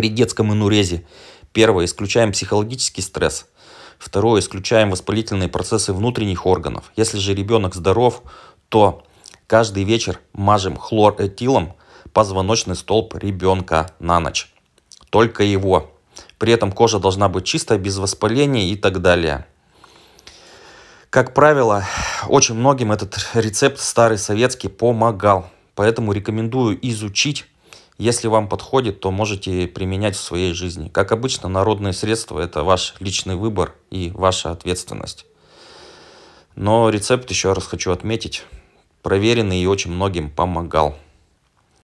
при детском инурезе. Первое, исключаем психологический стресс. Второе, исключаем воспалительные процессы внутренних органов. Если же ребенок здоров, то каждый вечер мажем хлоретилом позвоночный столб ребенка на ночь. Только его. При этом кожа должна быть чистая, без воспаления и так далее. Как правило, очень многим этот рецепт старый советский помогал. Поэтому рекомендую изучить если вам подходит, то можете применять в своей жизни. Как обычно, народные средства – это ваш личный выбор и ваша ответственность. Но рецепт, еще раз хочу отметить, проверенный и очень многим помогал.